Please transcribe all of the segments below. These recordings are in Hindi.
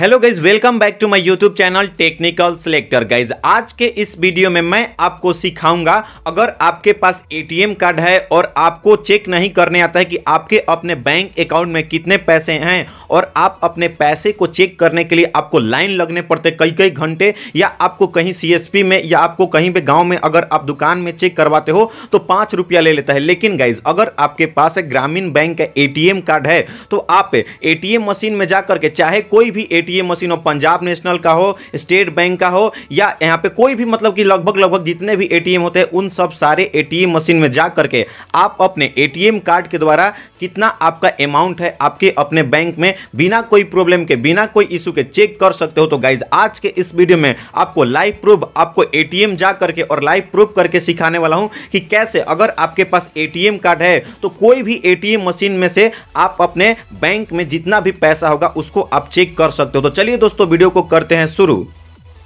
hello guys welcome back to my YouTube channel Technical Selector guys आज के इस वीडियो में मैं आपको सिखाऊंगा अगर आपके पास एटीएम कार्ड है और आपको चेक नहीं करने आता है कि आपके अपने बैंक अकाउंट में कितने पैसे हैं और आप अपने पैसे को चेक करने के लिए आपको लाइन लगने पड़ते कई कई घंटे या आपको कहीं सी में या आपको कहीं पर गाँव में अगर आप दुकान में चेक करवाते हो तो पाँच रुपया ले लेता है लेकिन गाइज अगर आपके पास ग्रामीण बैंक का ए कार्ड है तो आप ए मशीन में जा करके चाहे कोई भी ए एटीएम मशीन हो पंजाब नेशनल का हो स्टेट बैंक का हो या यहाँ पे कोई भी मतलब कि लगभग लगभग जितने भी एटीएम होते हैं उन सब सारे एटीएम मशीन में जा करके आप अपने एटीएम कार्ड के द्वारा कितना आपका अमाउंट है आपके अपने बैंक में बिना कोई प्रॉब्लम के बिना कोई इशू के चेक कर सकते हो तो गाइज आज के इस वीडियो में आपको लाइव प्रूफ आपको ए जा करके और लाइव प्रूफ करके सिखाने वाला हूँ कि कैसे अगर आपके पास ए कार्ड है तो कोई भी एटीएम मशीन में से आप अपने बैंक में जितना भी पैसा होगा उसको आप चेक कर सकते हो सकते हो तो चलिए दोस्तों वीडियो को करते हैं शुरू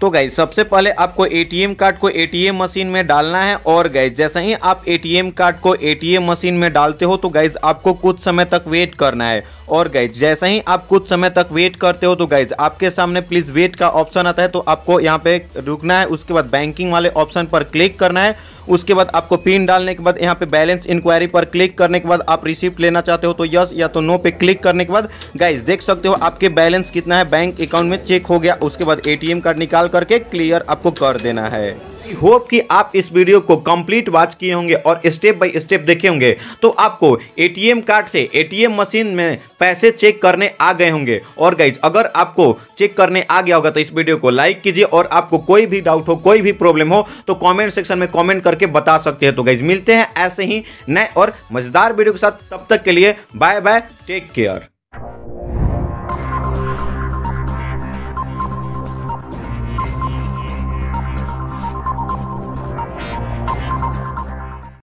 तो गई सबसे पहले आपको एटीएम कार्ड को एटीएम मशीन में डालना है और गाइज जैसे ही आप एटीएम कार्ड को एटीएम मशीन में डालते हो तो गाइज आपको कुछ समय तक वेट करना है और गाइज जैसे ही आप कुछ समय तक वेट करते हो तो गाइज आपके सामने प्लीज वेट का ऑप्शन आता है तो आपको यहाँ पे रुकना है उसके बाद बैंकिंग वाले ऑप्शन पर क्लिक करना है उसके बाद आपको पिन डालने के बाद यहाँ पे बैलेंस इंक्वायरी पर क्लिक करने के बाद आप रिसिप्ट लेना चाहते हो तो यस या तो नो पे क्लिक करने के बाद गाइस देख सकते हो आपके बैलेंस कितना है बैंक अकाउंट में चेक हो गया उसके बाद ए कार्ड निकाल करके क्लियर आपको कर देना है आई होप कि आप इस वीडियो को कंप्लीट वॉच किए होंगे और स्टेप बाय स्टेप देखे होंगे तो आपको एटीएम कार्ड से एटीएम मशीन में पैसे चेक करने आ गए होंगे और गाइज अगर आपको चेक करने आ गया होगा तो इस वीडियो को लाइक कीजिए और आपको कोई भी डाउट हो कोई भी प्रॉब्लम हो तो कॉमेंट सेक्शन में कॉमेंट करके बता सकते हैं तो गाइज मिलते हैं ऐसे ही नए और मज़ेदार वीडियो के साथ तब तक के लिए बाय बाय टेक केयर